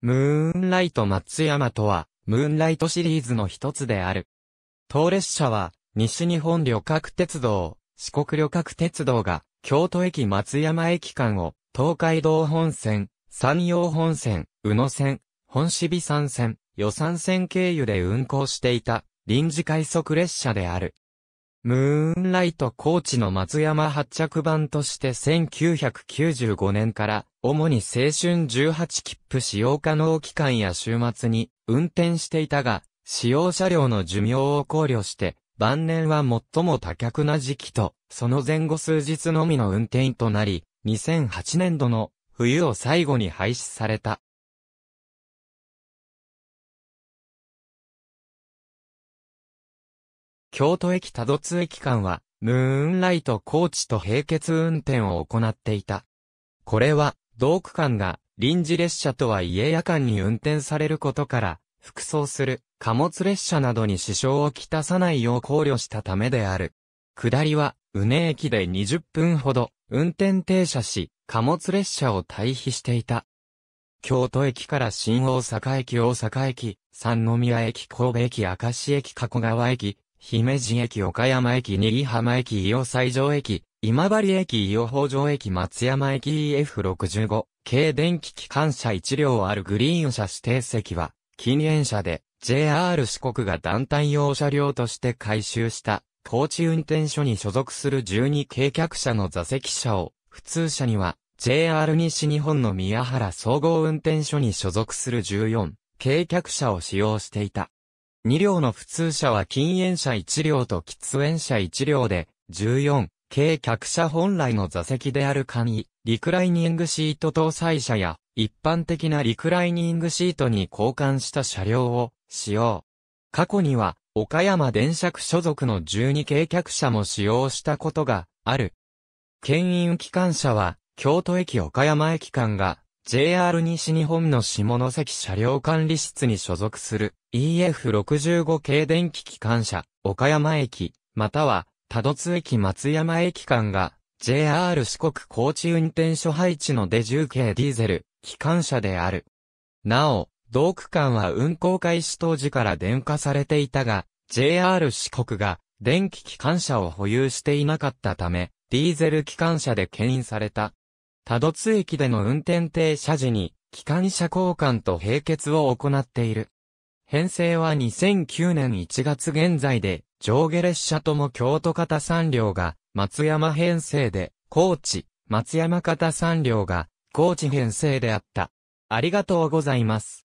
ムーンライト松山とは、ムーンライトシリーズの一つである。当列車は、西日本旅客鉄道、四国旅客鉄道が、京都駅松山駅間を、東海道本線、山陽本線、宇野線、本市渋山線、予山線経由で運行していた、臨時快速列車である。ムーンライト高知の松山発着版として1995年から、主に青春18切符使用可能期間や週末に運転していたが、使用車両の寿命を考慮して、晩年は最も多客な時期と、その前後数日のみの運転となり、2008年度の冬を最後に廃止された。京都駅多度津駅間は、ムーンライト高知と並結運転を行っていた。これは、同区間が臨時列車とはいえ夜間に運転されることから、服装する貨物列車などに支障をきたさないよう考慮したためである。下りは、宇根駅で20分ほど運転停車し、貨物列車を退避していた。京都駅から新大阪駅大阪駅、三宮駅神戸駅明石駅加古川駅、姫路駅岡山駅新居浜駅伊予西条駅、今治駅伊予北条駅松山駅 EF65、軽電気機関車1両あるグリーン車指定席は、禁煙車で、JR 四国が団体用車両として回収した、高知運転所に所属する12軽客車の座席車を、普通車には、JR 西日本の宮原総合運転所に所属する14、軽客車を使用していた。2両の普通車は禁煙車1両と喫煙車1両で、14、軽客車本来の座席である簡易、リクライニングシート搭載車や、一般的なリクライニングシートに交換した車両を使用。過去には、岡山電車区所属の12軽客車も使用したことがある。牽引機関車は、京都駅岡山駅間が JR 西日本の下関車両管理室に所属する EF65 系電気機関車、岡山駅、または多度津駅松山駅間が JR 四国高知運転所配置のデジュー系ディーゼル、機関車である。なお、同区間は運行開始当時から電化されていたが、JR 四国が電気機関車を保有していなかったため、ディーゼル機関車で牽引された。多度津駅での運転停車時に、機関車交換と並結を行っている。編成は2009年1月現在で、上下列車とも京都方3両が、松山編成で、高知、松山方3両が、高知編成であった。ありがとうございます。